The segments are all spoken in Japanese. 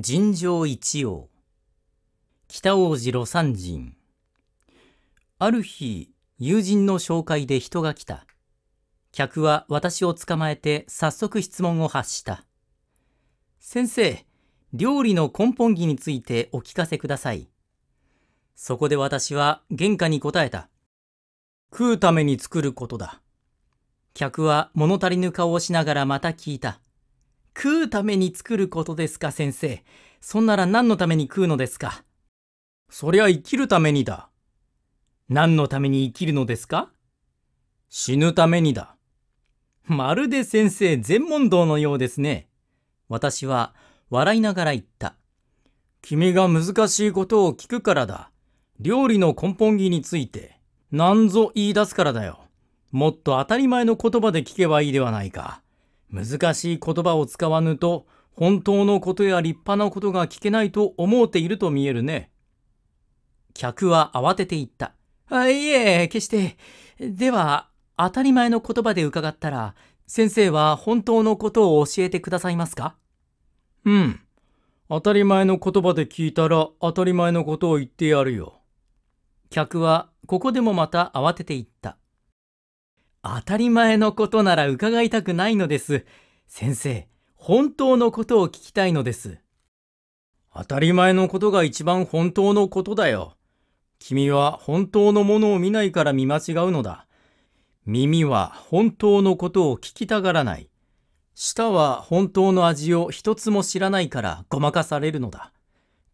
尋常一応北王子魯山人ある日友人の紹介で人が来た客は私を捕まえて早速質問を発した先生料理の根本義についてお聞かせくださいそこで私は原価に答えた食うために作ることだ客は物足りぬ顔をしながらまた聞いた食うために作ることですか先生。そんなら何のために食うのですかそりゃ生きるためにだ。何のために生きるのですか死ぬためにだ。まるで先生全問答のようですね。私は笑いながら言った。君が難しいことを聞くからだ。料理の根本義について、何ぞ言い出すからだよ。もっと当たり前の言葉で聞けばいいではないか。難しい言葉を使わぬと、本当のことや立派なことが聞けないと思うていると見えるね。客は慌てて言った。あ、いえ、決して。では、当たり前の言葉で伺ったら、先生は本当のことを教えてくださいますかうん。当たり前の言葉で聞いたら当たり前のことを言ってやるよ。客はここでもまた慌てて言った。当たり前のことなら伺いたくないのです。先生、本当のことを聞きたいのです。当たり前のことが一番本当のことだよ。君は本当のものを見ないから見間違うのだ。耳は本当のことを聞きたがらない。舌は本当の味を一つも知らないからごまかされるのだ。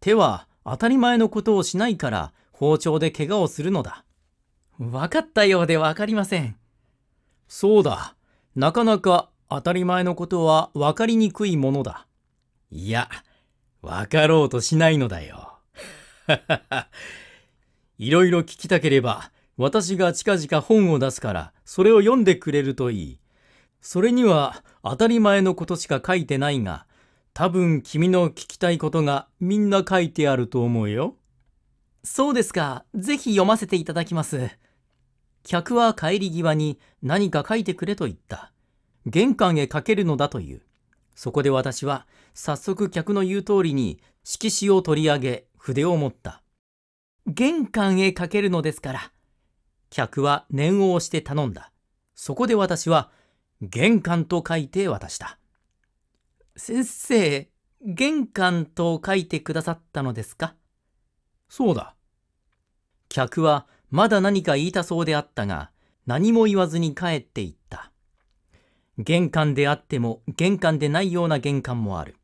手は当たり前のことをしないから包丁で怪我をするのだ。分かったようで分かりません。そうだ。なかなか当たり前のことは分かりにくいものだ。いや、分かろうとしないのだよ。いろいろ聞きたければ、私が近々本を出すから、それを読んでくれるといい。それには当たり前のことしか書いてないが、多分君の聞きたいことがみんな書いてあると思うよ。そうですか。ぜひ読ませていただきます。客は帰り際に何か書いてくれと言った。玄関へかけるのだという。そこで私は早速客の言う通りに色紙を取り上げ筆を持った。玄関へかけるのですから。客は念を押して頼んだ。そこで私は玄関と書いて渡した。先生、玄関と書いてくださったのですかそうだ。客はまだ何か言いたそうであったが、何も言わずに帰っていった。玄関であっても玄関でないような玄関もある。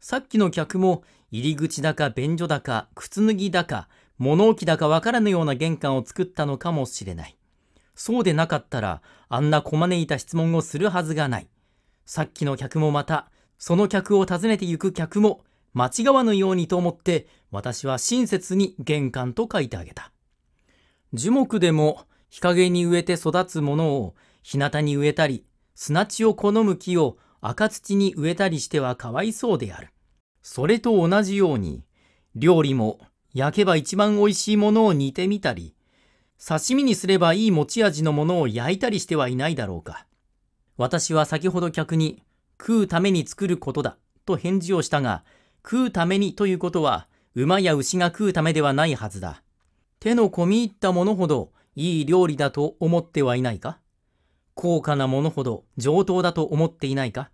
さっきの客も入り口だか便所だか靴脱ぎだか物置だかわからぬような玄関を作ったのかもしれない。そうでなかったらあんなこまねいた質問をするはずがない。さっきの客もまた、その客を訪ねてゆく客も間違わぬようにと思って私は親切に玄関と書いてあげた。樹木でも日陰に植えて育つものを日向に植えたり、砂地を好む木を赤土に植えたりしてはかわいそうである。それと同じように、料理も焼けば一番おいしいものを煮てみたり、刺身にすればいい持ち味のものを焼いたりしてはいないだろうか。私は先ほど客に、食うために作ることだと返事をしたが、食うためにということは、馬や牛が食うためではないはずだ。手の込み入ったものほどいい料理だと思ってはいないか高価なものほど上等だと思っていないか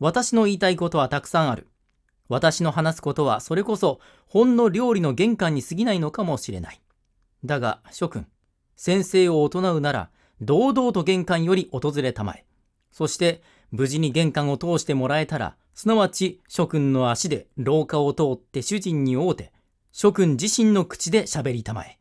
私の言いたいことはたくさんある。私の話すことはそれこそほんの料理の玄関に過ぎないのかもしれない。だが諸君、先生を行うなら堂々と玄関より訪れたまえ。そして無事に玄関を通してもらえたら、すなわち諸君の足で廊下を通って主人に会うて、諸君自身の口で喋りたまえ。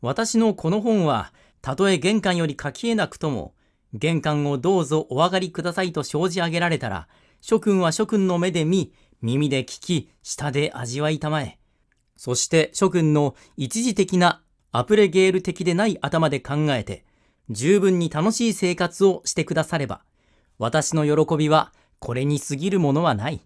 私のこの本は、たとえ玄関より書きえなくとも、玄関をどうぞお上がりくださいと生じ上げられたら、諸君は諸君の目で見、耳で聞き、舌で味わいたまえ。そして諸君の一時的なアプレゲール的でない頭で考えて、十分に楽しい生活をしてくだされば、私の喜びはこれに過ぎるものはない。